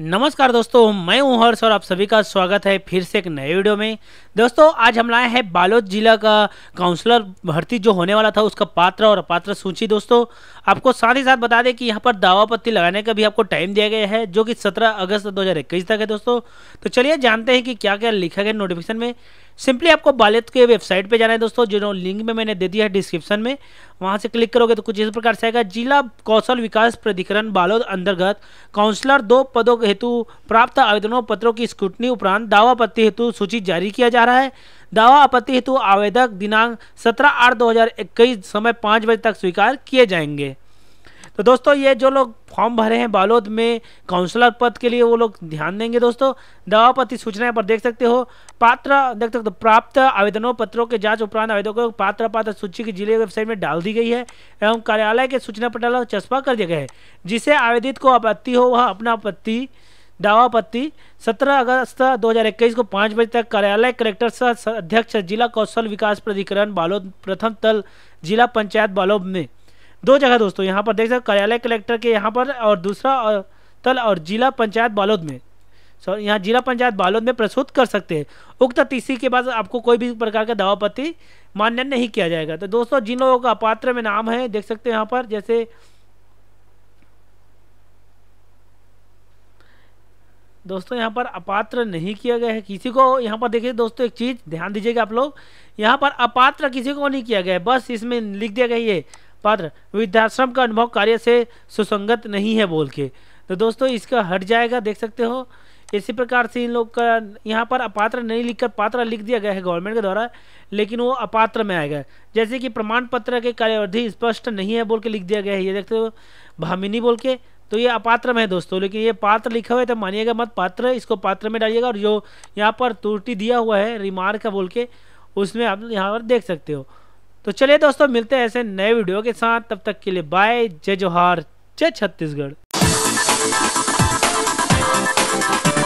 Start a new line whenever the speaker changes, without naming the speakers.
नमस्कार दोस्तों मैं हूं हर्ष और आप सभी का स्वागत है फिर से एक नए वीडियो में दोस्तों आज हम लाए हैं बालोद जिला का काउंसलर भर्ती जो होने वाला था उसका पात्र और अपात्र सूची दोस्तों आपको साथ ही साथ बता दें कि यहाँ पर दावा पत्ती लगाने का भी आपको टाइम दिया गया है जो कि 17 अगस्त 2021 तक है दोस्तों तो चलिए जानते हैं कि क्या क्या लिखा गया नोटिफिकेशन में सिंपली आपको बालियत के वेबसाइट पे जाना है दोस्तों जो लिंक में मैंने दे दिया है डिस्क्रिप्शन में वहाँ से क्लिक करोगे तो कुछ इस प्रकार से आएगा जिला कौशल विकास प्राधिकरण बालोद अंतर्गत काउंसलर दो पदों हेतु प्राप्त आवेदनों पत्रों की स्क्रूटनी उपरांत दावा आपत्ति हेतु सूची जारी किया जा रहा है दावा आपत्ति हेतु आवेदक दिनांक सत्रह आठ दो समय पाँच बजे तक स्वीकार किए जाएंगे तो दोस्तों ये जो लोग फॉर्म भरे हैं बालोद में काउंसलर पद के लिए वो लोग ध्यान देंगे दोस्तों दावापति सूचनाएं पर देख सकते हो पात्र देख सकते हो प्राप्त आवेदनों पत्रों के जांच उपरांत आवेदकों को पात्र पात्र सूची की जिले वेबसाइट में डाल दी गई है एवं कार्यालय के सूचना पटल चस्पा कर दिया गया है जिसे आवेदित को आपत्ति हो वह अपना आपत्ति दावा आपत्ति सत्रह अगस्त 2021 को पाँच बजे तक कार्यालय कलेक्टर सह अध्यक्ष जिला कौशल विकास प्राधिकरण बालोद प्रथम तल जिला पंचायत बालोद में दो जगह दोस्तों यहाँ पर देख सकते कार्यालय कलेक्टर के यहाँ पर और दूसरा और तल और जिला पंचायत बालोद में सॉरी यहाँ जिला पंचायत बालोद में प्रस्तुत कर सकते हैं उक्त तीसरी के बाद आपको कोई भी प्रकार का दवा पत्ती मान्य नहीं किया जाएगा तो दोस्तों जिन लोगों का पात्र में नाम है देख सकते हैं यहाँ पर जैसे दोस्तों यहाँ पर अपात्र नहीं किया गया है किसी को यहाँ पर देखिए दोस्तों एक चीज़ ध्यान दीजिएगा आप लोग यहाँ पर अपात्र किसी को नहीं किया गया है बस इसमें लिख दिया गया है पात्र वृद्धाश्रम का अनुभव कार्य से सुसंगत नहीं है बोल के तो दोस्तों इसका हट जाएगा देख सकते हो इसी प्रकार से इन लोग का यहाँ पर अपात्र नहीं लिखकर पात्र लिख दिया गया है गवर्नमेंट के द्वारा लेकिन वो अपात्र में आएगा जैसे कि प्रमाण पत्र के कार्यावधि स्पष्ट नहीं है बोल के लिख दिया गया है ये देखते हो भामिनी बोल के तो ये अपात्र में है दोस्तों लेकिन ये पात्र लिखा हुआ है तो मानिएगा मत पात्र इसको पात्र में डालिएगा और जो यहाँ पर त्रुटि दिया हुआ है रिमार्क बोल के उसमें आप यहाँ पर देख सकते हो तो चलिए दोस्तों मिलते हैं ऐसे नए वीडियो के साथ तब तक के लिए बाय जय जोहार जय छत्तीसगढ़